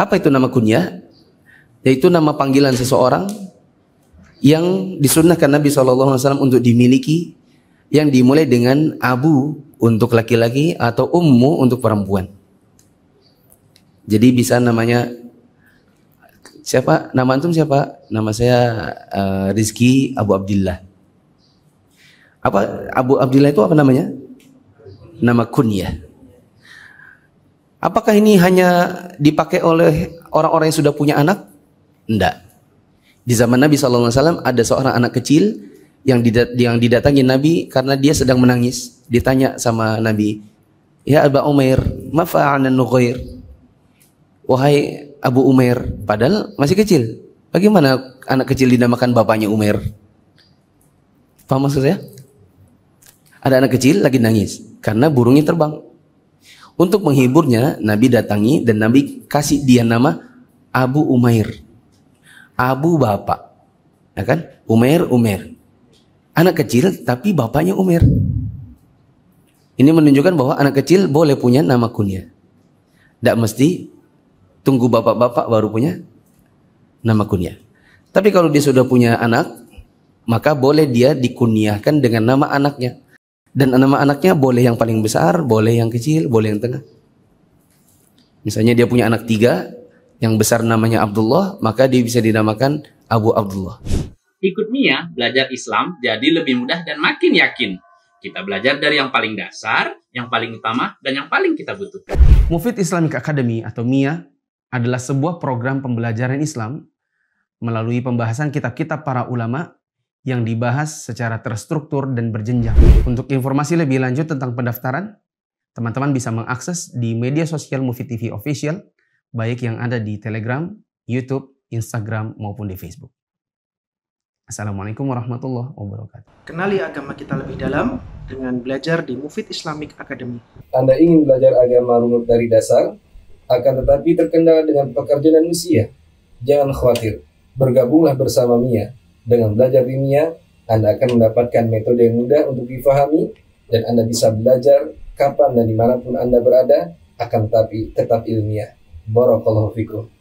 Apa itu nama kunyah? Yaitu nama panggilan seseorang yang disunnahkan Nabi SAW untuk dimiliki yang dimulai dengan abu untuk laki-laki atau ummu untuk perempuan. Jadi bisa namanya siapa? Nama antum siapa? Nama saya uh, eh, Rizki Abu Abdillah. Apa Abu Abdillah itu apa namanya? Nama kunyah. Apakah ini hanya dipakai oleh orang-orang yang sudah punya anak? Tidak. Di zaman Nabi SAW ada seorang anak kecil yang yang didatangi Nabi karena dia sedang menangis. Ditanya sama Nabi, "Ya Aba Umair, mafa'anan nukhair. Wahai Abu Umair, padahal masih kecil. Bagaimana anak kecil dinamakan bapaknya Umair? Paham maksud saya? Ada anak kecil lagi nangis karena burungnya terbang. Untuk menghiburnya, Nabi datangi dan Nabi kasih dia nama Abu Umair. Abu bapak. Ya kan? Umair, Umair. Anak kecil tapi bapaknya Umair. Ini menunjukkan bahwa anak kecil boleh punya nama kunya. Tidak mesti tunggu bapak-bapak baru punya nama kunya. Tapi kalau dia sudah punya anak, maka boleh dia dikunyahkan dengan nama anaknya. Dan nama anaknya boleh yang paling besar, boleh yang kecil, boleh yang tengah. Misalnya dia punya anak tiga, yang besar namanya Abdullah, maka dia bisa dinamakan Abu Abdullah. Ikut Mia belajar Islam jadi lebih mudah dan makin yakin. Kita belajar dari yang paling dasar, yang paling utama, dan yang paling kita butuhkan. Mufid Islamic Academy atau MIA adalah sebuah program pembelajaran Islam melalui pembahasan kitab-kitab para ulama yang dibahas secara terstruktur dan berjenjang. Untuk informasi lebih lanjut tentang pendaftaran, teman-teman bisa mengakses di media sosial Movie TV Official, baik yang ada di Telegram, YouTube, Instagram, maupun di Facebook. Assalamualaikum warahmatullahi wabarakatuh. Kenali agama kita lebih dalam dengan belajar di Mufid Islamic Academy. Anda ingin belajar agama runut dari dasar, akan tetapi terkendala dengan pekerjaan manusia, Jangan khawatir, bergabunglah bersama Mia dengan belajar ilmiah, Anda akan mendapatkan metode yang mudah untuk difahami dan Anda bisa belajar kapan dan dimanapun Anda berada, akan tetapi tetap ilmiah. Barakallahu fikum.